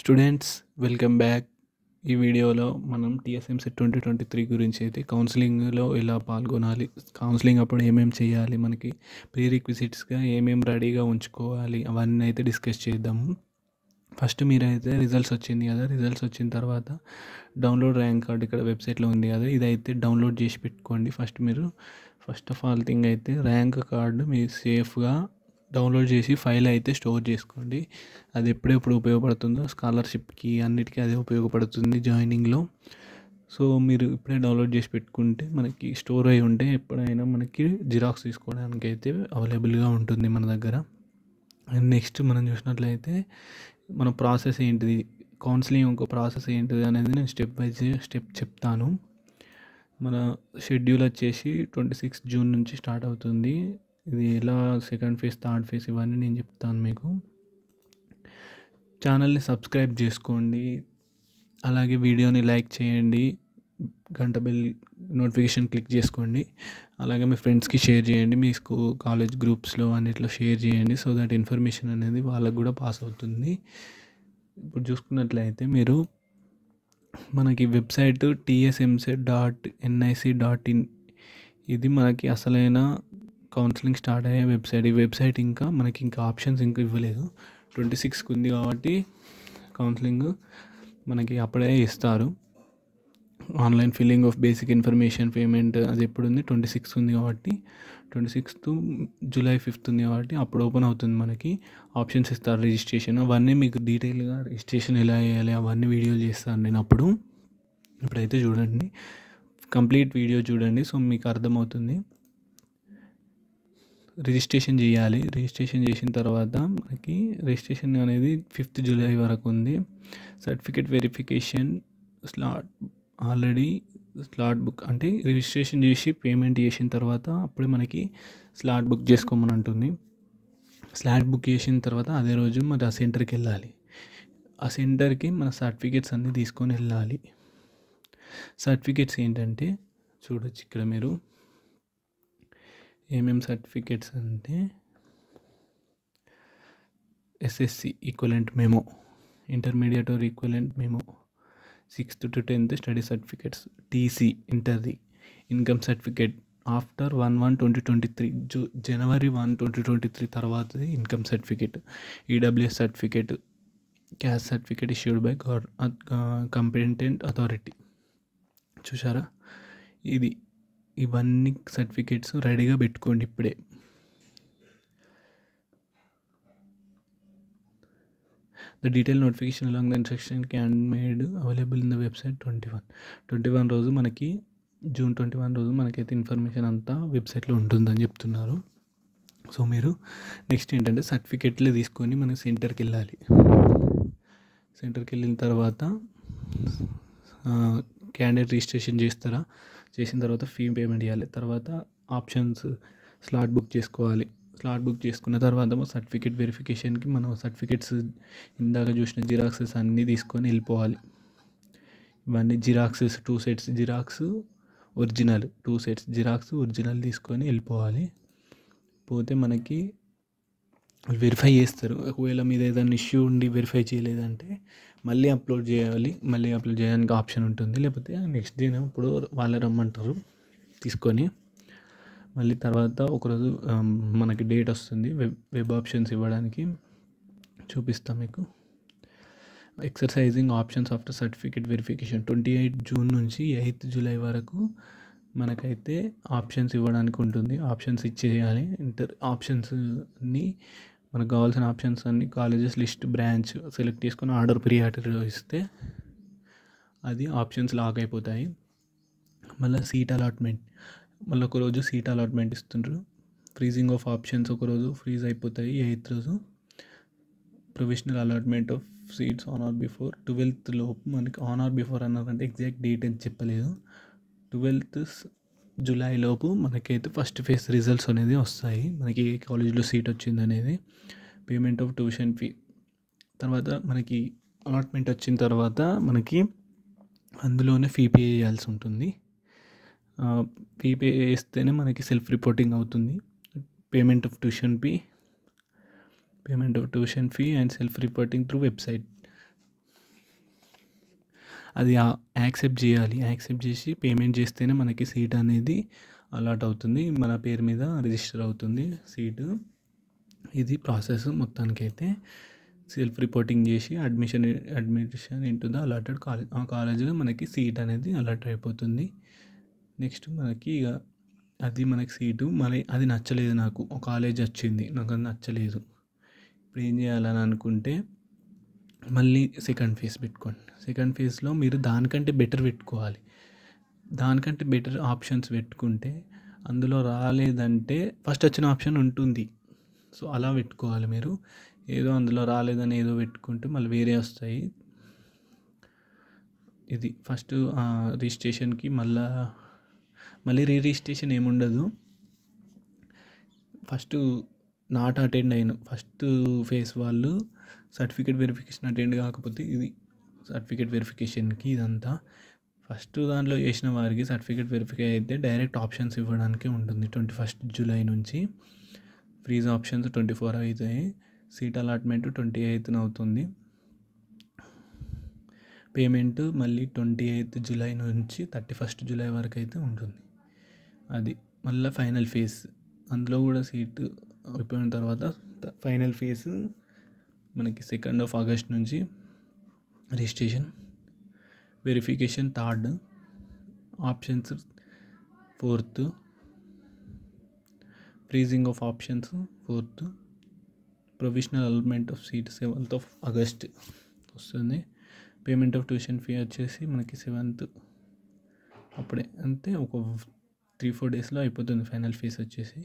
students welcome back ఈ వీడియోలో మనం టీఎస్ఎంసీ ట్వంటీ ట్వంటీ త్రీ గురించి అయితే కౌన్సిలింగ్లో ఎలా పాల్గొనాలి కౌన్సిలింగ్ అప్పుడు ఏమేమి చేయాలి మనకి ప్రీ రిక్విజిట్స్గా ఏమేమి రెడీగా ఉంచుకోవాలి అవన్నీ అయితే డిస్కస్ చేద్దాము ఫస్ట్ మీరైతే రిజల్ట్స్ వచ్చింది కదా రిజల్ట్స్ వచ్చిన తర్వాత డౌన్లోడ్ ర్యాంక్ కార్డ్ ఇక్కడ వెబ్సైట్లో ఉంది కదా ఇదైతే డౌన్లోడ్ చేసి పెట్టుకోండి ఫస్ట్ మీరు ఫస్ట్ ఆఫ్ ఆల్ థింగ్ అయితే ర్యాంక్ కార్డు మీరు సేఫ్గా డౌన్లోడ్ చేసి ఫైల్ అయితే స్టోర్ చేసుకోండి అది ఎప్పుడెప్పుడు ఉపయోగపడుతుందో స్కాలర్షిప్కి అన్నిటికీ అదే ఉపయోగపడుతుంది జాయినింగ్లో సో మీరు ఇప్పుడే డౌన్లోడ్ చేసి పెట్టుకుంటే మనకి స్టోర్ అయి ఉంటే ఎప్పుడైనా మనకి జిరాక్స్ తీసుకోవడానికి అయితే అవైలబుల్గా ఉంటుంది మన దగ్గర అండ్ నెక్స్ట్ మనం చూసినట్లయితే మన ప్రాసెస్ ఏంటిది కౌన్సిలింగ్ ఒక ప్రాసెస్ ఏంటిది అనేది నేను స్టెప్ బై స్టెప్ చెప్తాను మన షెడ్యూల్ వచ్చేసి ట్వంటీ సిక్స్ జూన్ నుంచి స్టార్ట్ అవుతుంది ఇది ఎలా సెకండ్ ఫేజ్ థర్డ్ ఫేజ్ ఇవన్నీ నేను చెప్తాను మీకు ఛానల్ని సబ్స్క్రైబ్ చేసుకోండి అలాగే వీడియోని లైక్ చేయండి గంట బిల్ నోటిఫికేషన్ క్లిక్ చేసుకోండి అలాగే మీ ఫ్రెండ్స్కి షేర్ చేయండి మీ స్కూల్ కాలేజ్ గ్రూప్స్లో అన్నిట్లో షేర్ చేయండి సో దట్ ఇన్ఫర్మేషన్ అనేది వాళ్ళకు కూడా పాస్ అవుతుంది ఇప్పుడు చూసుకున్నట్లయితే మీరు మనకి website TS EAMCET dot NIC dot in ఇది మనకి అసలైన కౌన్సిలింగ్ స్టార్ట్ అయ్యే వెబ్సైట్ ఈ వెబ్సైట్ ఇంకా మనకి ఇంకా ఆప్షన్స్ ఇంకా ఇవ్వలేదు ట్వంటీ సిక్స్కి ఉంది కాబట్టి కౌన్సిలింగ్ మనకి అప్పుడే ఇస్తారు online filling of basic information payment అది ఎప్పుడు ఉంది ట్వంటీ సిక్స్ ఉంది కాబట్టి ట్వంటీ సిక్స్త్ జూలై ఫిఫ్త్ ఉంది కాబట్టి అప్పుడు ఓపెన్ అవుతుంది మనకి ఆప్షన్స్ ఇస్తారు రిజిస్ట్రేషన్ అవన్నీ మీకు డీటెయిల్గా రిజిస్ట్రేషన్ ఎలా చేయాలి అవన్నీ వీడియోలు చేస్తాను నేను అప్పుడు ఇప్పుడైతే చూడండి కంప్లీట్ వీడియో చూడండి సో మీకు అర్థమవుతుంది రిజిస్ట్రేషన్ చేయాలి రిజిస్ట్రేషన్ చేసిన తర్వాత మనకి రిజిస్ట్రేషన్ అనేది ఫిఫ్త్ జూలై వరకు ఉంది certificate verification slot already slot book అంటే రిజిస్ట్రేషన్ చేసి పేమెంట్ చేసిన తర్వాత అప్పుడే మనకి స్లాట్ బుక్ చేసుకోమని అంటుంది స్లాట్ బుక్ చేసిన తర్వాత అదే రోజు మరి ఆ సెంటర్కి వెళ్ళాలి ఆ సెంటర్కి మన సర్టిఫికేట్స్ అన్నీ తీసుకొని వెళ్ళాలి సర్టిఫికేట్స్ ఏంటంటే చూడొచ్చు ఇక్కడ మీరు ఏమేమి సర్టిఫికేట్స్ అంటే SSC equivalent memo intermediate or equivalent memo sixth to tenth study certificates TC ఇంటర్ది income certificate after one one twenty twenty three జూ January one twenty twenty three తర్వాత income certificate EWS certificate caste certificate issued by గవర్ competent authority చూసారా ఇది ఇవన్నీ సర్టిఫికేట్స్ రెడీగా పెట్టుకోండి ఇప్పుడే the detail notification along the instruction can made available in the website twenty one twenty one రోజు మనకి జూన్ ట్వంటీ వన్ రోజు మనకైతే ఇన్ఫర్మేషన్ అంతా వెబ్సైట్లో ఉంటుందని చెప్తున్నారు సో మీరు నెక్స్ట్ ఏంటంటే సర్టిఫికేట్లు తీసుకొని మనం సెంటర్కి వెళ్ళాలి సెంటర్కి వెళ్ళిన తర్వాత క్యాండిడేట్ రిజిస్ట్రేషన్ చేస్తారా చేసిన తర్వాత ఫీ పేమెంట్ చేయాలి తర్వాత ఆప్షన్స్ స్లాట్ బుక్ చేసుకోవాలి స్లాట్ బుక్ చేసుకున్న తర్వాత సర్టిఫికేట్ వెరిఫికేషన్కి మనం సర్టిఫికేట్స్ ఇందాక చూసిన జిరాక్సెస్ అన్నీ తీసుకొని వెళ్ళిపోవాలి ఇవన్నీ xeroxes two sets xerox original two sets xerox original తీసుకొని వెళ్ళిపోవాలి పోతే మనకి వెరిఫై చేస్తారు ఒకవేళ మీద ఏదైనా ఇష్యూ ఉండి వెరిఫై చేయలేదంటే మళ్ళీ అప్లోడ్ చేయాలి మళ్ళీ అప్లోడ్ చేయడానికి ఆప్షన్ ఉంటుంది లేకపోతే నెక్స్ట్ డే ఇప్పుడు వాళ్ళే రమ్మంటారు తీసుకొని మళ్ళీ తర్వాత ఒకరోజు మనకి డేట్ వస్తుంది వెబ్ వెబ్ ఆప్షన్స్ ఇవ్వడానికి చూపిస్తాం మీకు exercising options after certificate verification twenty eight June నుంచి ఎయిత్ జూలై వరకు మనకైతే ఆప్షన్స్ ఇవ్వడానికి ఉంటుంది ఆప్షన్స్ ఇచ్చేయాలి ఇంటర్ ఆప్షన్స్ని మనకు కావాల్సిన ఆప్షన్స్ అన్ని కాలేజెస్ లిస్ట్ బ్రాంచ్ సెలెక్ట్ చేసుకొని ఆర్డర్ ప్రియారిటీలో ఇస్తే అది ఆప్షన్స్ లాక్ అయిపోతాయి మళ్ళీ సీట్ అలాట్మెంట్ మళ్ళీ ఒకరోజు సీట్ అలాట్మెంట్ ఇస్తుండ్రు ఫ్రీజింగ్ ఆఫ్ ఆప్షన్స్ ఒకరోజు ఫ్రీజ్ అయిపోతాయి ఎయిత్ రోజు provisional allotment of seats on or before twelfth లోపు మనకి ఆన్ ఆర్ బిఫోర్ అన్నారంటే ఎగ్జాక్ట్ డేట్ అని చెప్పలేదు ట్వెల్త్ జూలైలోపు మనకైతే ఫస్ట్ ఫేజ్ రిజల్ట్స్ అనేది వస్తాయి మనకి ఏ కాలేజ్లో సీట్ వచ్చింది అనేది పేమెంట్ ఆఫ్ ట్యూషన్ ఫీ తర్వాత మనకి అలాట్మెంట్ వచ్చిన తర్వాత మనకి అందులోనే ఫీ పే చేయాల్సి ఉంటుంది ఫీ పే చేస్తేనే మనకి సెల్ఫ్ రిపోర్టింగ్ అవుతుంది payment of tuition fee payment of tuition fee and self reporting through website అది యాక్సెప్ట్ చేయాలి యాక్సెప్ట్ చేసి పేమెంట్ చేస్తేనే మనకి సీట్ అనేది అలాట్ అవుతుంది మన పేరు మీద రిజిస్టర్ అవుతుంది సీటు ఇది ప్రాసెస్ మొత్తానికి అయితే సెల్ఫ్ రిపోర్టింగ్ చేసి admission admission into the allotted college ఆ కాలేజీలో మనకి సీట్ అనేది అలాట్ అయిపోతుంది నెక్స్ట్ మనకి ఇక అది మనకి సీటు మళ్ళీ అది నచ్చలేదు నాకు ఒక కాలేజ్ వచ్చింది నాకు అది నచ్చలేదు ఇప్పుడు ఏం చేయాలని అనుకుంటే మళ్ళీ సెకండ్ ఫేజ్ పెట్టుకోండి సెకండ్ ఫేజ్లో మీరు దానికంటే బెటర్ పెట్టుకోవాలి దానికంటే బెటర్ ఆప్షన్స్ పెట్టుకుంటే అందులో రాలేదంటే ఫస్ట్ వచ్చిన ఆప్షన్ ఉంటుంది సో అలా పెట్టుకోవాలి మీరు ఏదో అందులో రాలేదని ఏదో పెట్టుకుంటే మళ్ళీ వేరే వస్తాయి ఇది ఫస్ట్ రిజిస్ట్రేషన్కి మళ్ళీ మళ్ళీ రీ రిజిస్ట్రేషన్ ఏముండదు ఫస్ట్ నాట్ అటెండ్ అయిన ఫస్ట్ ఫేస్ వాళ్ళు సర్టిఫికేట్ వెరిఫికేషన్ అటెండ్ కాకపోతే ఇది సర్టిఫికేట్ వెరిఫికేషన్కి ఇదంతా ఫస్ట్ దాంట్లో చేసిన వారికి సర్టిఫికేట్ వెరిఫికే అయితే డైరెక్ట్ ఆప్షన్స్ ఇవ్వడానికి ఉంటుంది ట్వంటీ ఫస్ట్ జూలై నుంచి ఫ్రీజ్ ఆప్షన్స్ ట్వంటీ ఫోర్ అవుతాయి సీట్ అలాట్మెంట్ ట్వంటీ ఎయిత్న అవుతుంది పేమెంట్ మళ్ళీ ట్వంటీ ఎయిత్ జూలై నుంచి థర్టీ ఫస్ట్ జూలై వరకు అయితే ఉంటుంది అది మళ్ళీ ఫైనల్ ఫేజ్ అందులో కూడా సీటు అయిపోయిన తర్వాత ఫైనల్ ఫేజ్ మనకి సెకండ్ ఆఫ్ ఆగస్ట్ నుంచి registration verification third options fourth freezing of options fourth professional allotment of seat seventh of August వస్తుంది పేమెంట్ ఆఫ్ ట్యూషన్ ఫీ వచ్చేసి మనకి సెవెంత్ అప్పుడే అంతే ఒక త్రీ ఫోర్ డేస్లో అయిపోతుంది ఫైనల్ ఫీజ్ వచ్చేసి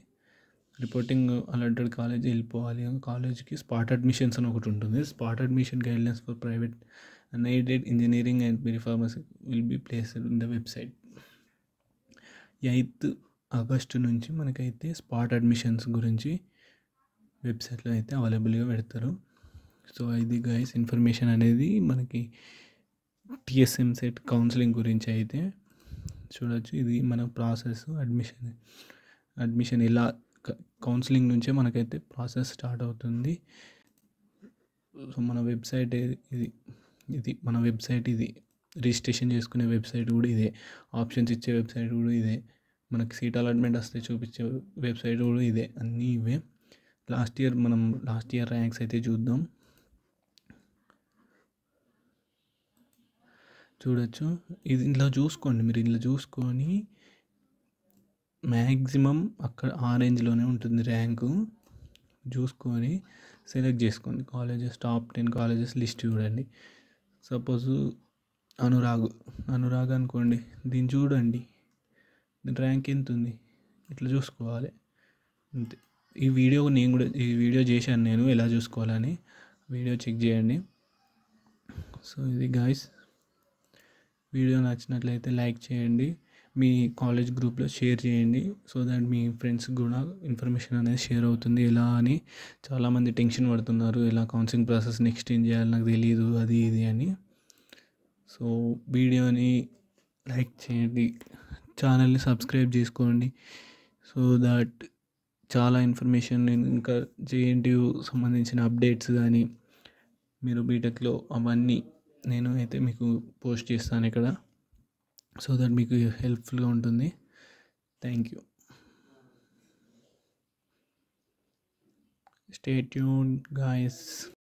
రిపోర్టింగ్ అలాంటి కాలేజ్ వెళ్ళిపోవాలి కాలేజ్కి స్పాట్ అడ్మిషన్స్ అని ఒకటి ఉంటుంది spot admission guidelines for private and engineering and pharmacy will be placed in the website eighth August నుంచి మనకైతే స్పాట్ అడ్మిషన్స్ గురించి వెబ్సైట్లో అయితే అవైలబుల్గా పెడతారు సో ఇది గైస్ ఇన్ఫర్మేషన్ అనేది మనకి టీఎస్ఎం సెట్ కౌన్సిలింగ్ గురించి అయితే చూడవచ్చు ఇది మన ప్రాసెస్ అడ్మిషన్ అడ్మిషన్ ఎలా కౌన్సిలింగ్ నుంచే మనకైతే ప్రాసెస్ స్టార్ట్ అవుతుంది సో మన వెబ్సైట్ ఇది ఇది మన వెబ్సైట్ ఇది రిజిస్ట్రేషన్ చేసుకునే వెబ్సైట్ కూడా ఇదే ఆప్షన్స్ ఇచ్చే వెబ్సైట్ కూడా ఇదే మనకి సీట్ అలాట్మెంట్ వస్తే చూపించే వెబ్సైట్ కూడా ఇదే అన్నీ ఇవే లాస్ట్ ఇయర్ మనం లాస్ట్ ఇయర్ ర్యాంక్స్ అయితే చూద్దాం చూడొచ్చు ఇది ఇంట్లో చూసుకోండి మీరు ఇంట్లో చూసుకొని మ్యాక్సిమం అక్కడ ఆరెంజ్లోనే ఉంటుంది ర్యాంకు చూసుకొని సెలెక్ట్ చేసుకోండి colleges top ten colleges list చూడండి సపోజ్ అనురాగ్ అనురాగ్ అనుకోండి దీన్ని చూడండి దీని ర్యాంక్ ఎంత ఉంది ఇట్లా చూసుకోవాలి అంతే ఈ వీడియో నేను కూడా ఈ వీడియో చేశాను నేను ఎలా చూసుకోవాలని వీడియో చెక్ చేయండి సో ఇది గాయస్ వీడియో నచ్చినట్లయితే లైక్ చేయండి మీ కాలేజ్ గ్రూప్లో షేర్ చేయండి సో దాట్ మీ ఫ్రెండ్స్ కూడా ఇన్ఫర్మేషన్ అనేది షేర్ అవుతుంది ఎలా అని చాలామంది టెన్షన్ పడుతున్నారు ఎలా కౌన్సిలింగ్ ప్రాసెస్ నెక్స్ట్ ఏం చేయాలి నాకు తెలియదు అది ఇది అని సో వీడియోని లైక్ చేయండి ఛానల్ని సబ్స్క్రైబ్ చేసుకోండి సో దట్ చాలా ఇన్ఫర్మేషన్ ఇంకా జేఎన్టీయూ సంబంధించిన అప్డేట్స్ కానీ మీరు బీటెక్లో అవన్నీ నేను అయితే మీకు పోస్ట్ చేస్తాను ఇక్కడ సో దట్ మీకు హెల్ప్ఫుల్గా ఉంటుంది thank you stay tuned guys